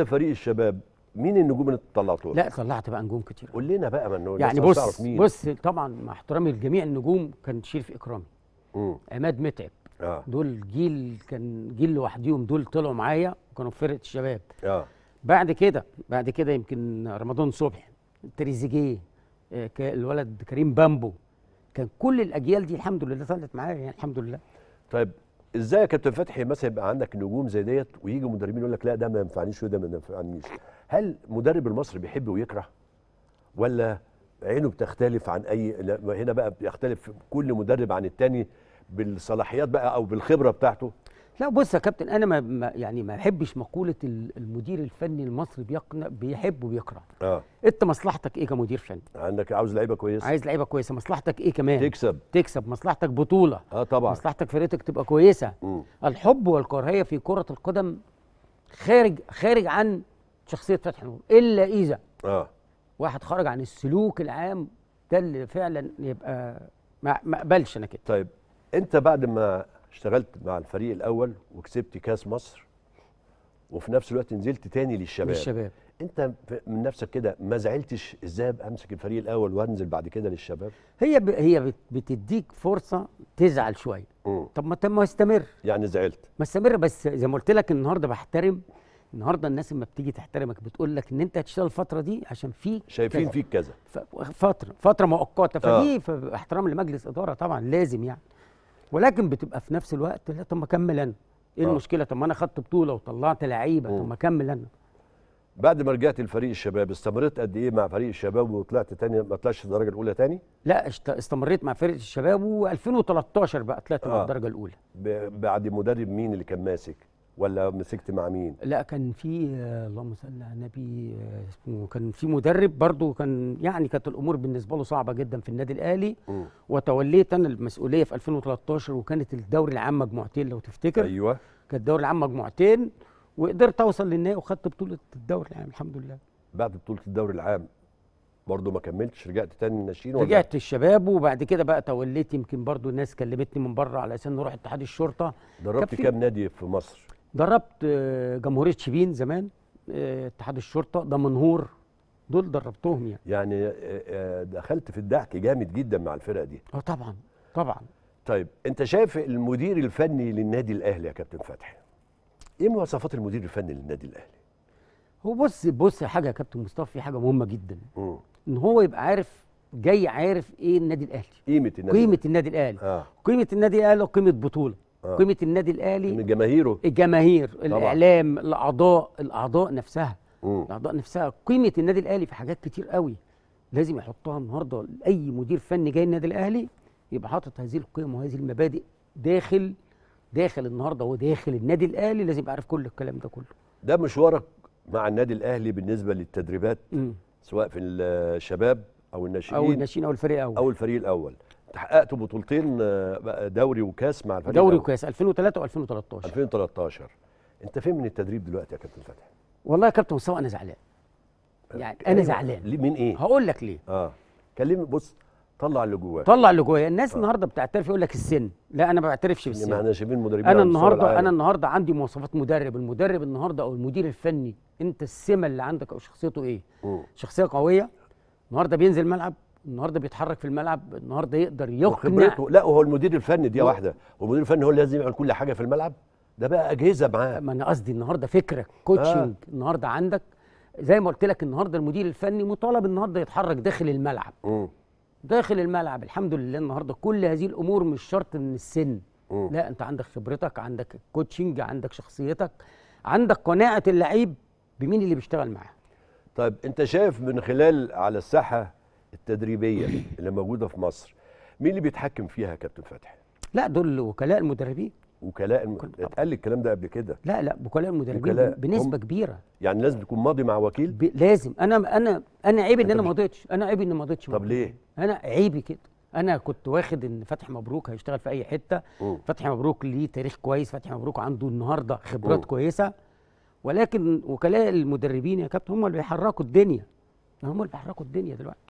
انت فريق الشباب مين النجوم اللي طلعتوها؟ لا طلعت بقى نجوم كتير قول لنا بقى من يعني بص مين. بص طبعا مع احترامي لجميع النجوم كان شريف اكرامي عماد متعب آه. دول جيل كان جيل لوحديهم دول طلعوا معايا وكانوا في فرقه الشباب آه. بعد كده بعد كده يمكن رمضان صبحي تريزيجيه آه، الولد كريم بامبو كان كل الاجيال دي الحمد لله طلعت معايا يعني الحمد لله طيب ازاي يا كابتن فتحي مثلا يبقى عندك نجوم زي ديت ويجي مدربين يقول لك لا ده ما ينفعنيش وده ما ينفعنيش هل مدرب المصري بيحب ويكره ولا عينه بتختلف عن اي هنا بقى بيختلف كل مدرب عن التاني بالصلاحيات بقى او بالخبره بتاعته لا بص يا كابتن انا ما يعني ما بحبش مقوله المدير الفني المصري بيقنع بيحب وبيكره اه انت مصلحتك ايه كمدير فني عندك عاوز لعيبه كويسه عايز لعيبه كويسه مصلحتك ايه كمان تكسب تكسب مصلحتك بطوله اه طبعا مصلحتك فرقتك تبقى كويسه م. الحب والكراهيه في كره القدم خارج خارج عن شخصيه فتحي نور الا اذا اه واحد خرج عن السلوك العام ده اللي فعلا يبقى ما اقبلش انا كده طيب انت بعد ما اشتغلت مع الفريق الاول وكسبت كاس مصر وفي نفس الوقت نزلت تاني للشباب للشباب انت من نفسك كده ما زعلتش ازاي امسك الفريق الاول وانزل بعد كده للشباب هي ب... هي بتديك فرصه تزعل شويه طب ما طب ما استمر يعني زعلت ما استمر بس زي ما قلت لك النهارده بحترم النهارده الناس لما بتيجي تحترمك بتقول لك ان انت هتشتغل الفتره دي عشان في شايفين فيك كذا فتره فتره مؤقته فدي آه. احترام لمجلس اداره طبعا لازم يعني ولكن بتبقى في نفس الوقت لا طب ما اكمل انا ايه آه. المشكله طب ما انا خدت بطوله وطلعت لعيبه طب ما اكمل انا بعد ما رجعت لفريق الشباب استمريت قد ايه مع فريق الشباب وطلعت تاني ما طلعتش الدرجه الاولى تاني؟ لا استمريت مع فريق الشباب و2013 بقى طلعت آه. الدرجه الاولى بعد مدرب مين اللي كان ماسك؟ ولا مسكت مع مين؟ لا كان في اللهم صل على النبي اسمه كان في مدرب برضه كان يعني كانت الامور بالنسبه له صعبه جدا في النادي الاهلي وتوليت انا المسؤوليه في 2013 وكانت الدوري العام مجموعتين لو تفتكر ايوه كان الدوري العام مجموعتين وقدرت اوصل للنهائي وخدت بطوله الدوري العام الحمد لله بعد بطوله الدوري العام برضه ما كملتش رجعت تاني الناشئين ولا رجعت الشباب وبعد كده بقى توليت يمكن برضه الناس كلمتني من بره على اساس نروح اتحاد الشرطه دربت كام نادي في مصر دربت آه، جمهوريه شبين زمان آه، اتحاد الشرطه دمنهور دول دربتهم يعني يعني آه، دخلت في الدعك جامد جدا مع الفرقه دي اه طبعا طبعا طيب انت شايف المدير الفني للنادي الاهلي يا كابتن فتحي ايه مواصفات المدير الفني للنادي الاهلي هو بص بص حاجه يا كابتن مصطفى في حاجه مهمه جدا م. ان هو يبقى عارف جاي عارف ايه النادي الاهلي قيمه النادي قيمه النادي الاهلي آه. قيمه النادي الاهلي وقيمه بطوله آه. قيمه النادي الاهلي من جماهيره الجماهير طبعا. الاعلام الاعضاء الاعضاء نفسها مم. الاعضاء نفسها قيمه النادي الاهلي في حاجات كتير قوي لازم يحطها النهارده لاي مدير فني جاي النادي الاهلي يبقى حاطط هذه القيم وهذه المبادئ داخل داخل النهارده وداخل النادي الاهلي لازم يبقى عارف كل الكلام ده كله ده مشوارك مع النادي الاهلي بالنسبه للتدريبات مم. سواء في الشباب او الناشئين او الناشئين او الفريق الاول او الفريق الاول حققتوا بطولتين آه، دوري وكاس مع الفريق دوري وكاس 2003 و2013 2013 انت فين من التدريب دلوقتي يا كابتن فتحي والله يا كابتن مصطفى انا زعلان يعني انا زعلان من ايه هقول لك ليه اه كلمني بص طلع اللي جواك طلع اللي جوايا الناس آه. النهارده بتعترف يقول لك السن لا انا ما بعترفش بالسن احنا شايفين مدربين انا النهارده انا النهارده عندي مواصفات مدرب المدرب النهارده او المدير الفني انت السمه اللي عندك او شخصيته ايه م. شخصيه قويه النهارده بينزل الملعب النهارده بيتحرك في الملعب النهارده يقدر يقنع لا وهو المدير الفني دي واحده والمدير الفني هو اللي لازم يعمل كل حاجه في الملعب ده بقى اجهزه معاه ما انا قصدي النهارده فكره كوتشنج آه. النهارده عندك زي ما قلت لك النهارده المدير الفني مطالب النهارده يتحرك داخل الملعب م. داخل الملعب الحمد لله النهارده كل هذه الامور مش شرط من السن م. لا انت عندك خبرتك عندك كوتشنج عندك شخصيتك عندك قناعه اللعيب بمين اللي بيشتغل معاه طيب انت شايف من خلال على الساحه التدريبيه اللي موجوده في مصر مين اللي بيتحكم فيها يا كابتن فتحي لا دول وكلاء المدربين وكلاء المدربين اتقال الكلام ده قبل كده لا لا وكلاء المدربين وكلاء بنسبه هم... كبيره يعني لازم تكون ماضي مع وكيل ب... لازم انا انا انا عيب ان انا ما مضيتش انا عيب ان ما مضيتش طب ليه انا عيبي كده انا كنت واخد ان فتحي مبروك هيشتغل في اي حته فتحي مبروك ليه تاريخ كويس فتحي مبروك عنده النهارده خبرات م. كويسه ولكن وكلاء المدربين يا كابتن هم اللي بيحركوا الدنيا هم اللي بيحركوا الدنيا دلوقتي